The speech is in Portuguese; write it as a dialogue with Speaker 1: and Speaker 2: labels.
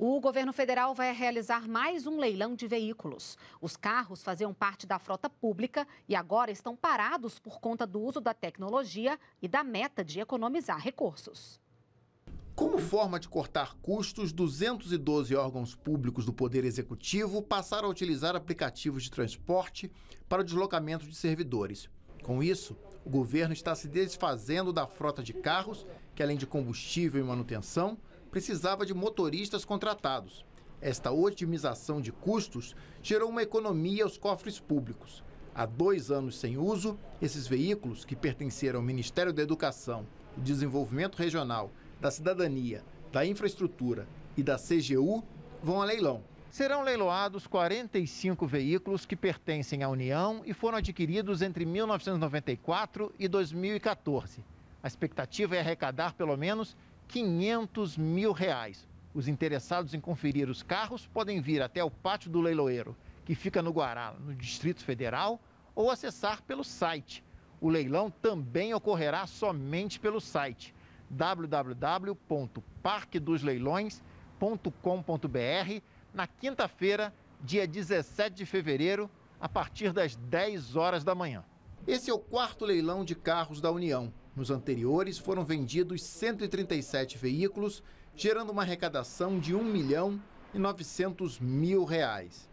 Speaker 1: O governo federal vai realizar mais um leilão de veículos. Os carros faziam parte da frota pública e agora estão parados por conta do uso da tecnologia e da meta de economizar recursos.
Speaker 2: Como forma de cortar custos, 212 órgãos públicos do Poder Executivo passaram a utilizar aplicativos de transporte para o deslocamento de servidores. Com isso, o governo está se desfazendo da frota de carros, que além de combustível e manutenção, precisava de motoristas contratados. Esta otimização de custos gerou uma economia aos cofres públicos. Há dois anos sem uso, esses veículos, que pertenceram ao Ministério da Educação, do Desenvolvimento Regional, da Cidadania, da Infraestrutura e da CGU, vão a leilão. Serão leiloados 45 veículos que pertencem à União e foram adquiridos entre 1994 e 2014. A expectativa é arrecadar pelo menos 500 mil reais. Os interessados em conferir os carros podem vir até o pátio do leiloeiro, que fica no Guará, no Distrito Federal, ou acessar pelo site. O leilão também ocorrerá somente pelo site www.parquedosleilões.com.br na quinta-feira, dia 17 de fevereiro, a partir das 10 horas da manhã. Esse é o quarto leilão de carros da União. Nos anteriores foram vendidos 137 veículos, gerando uma arrecadação de 1 milhão e 900 mil reais.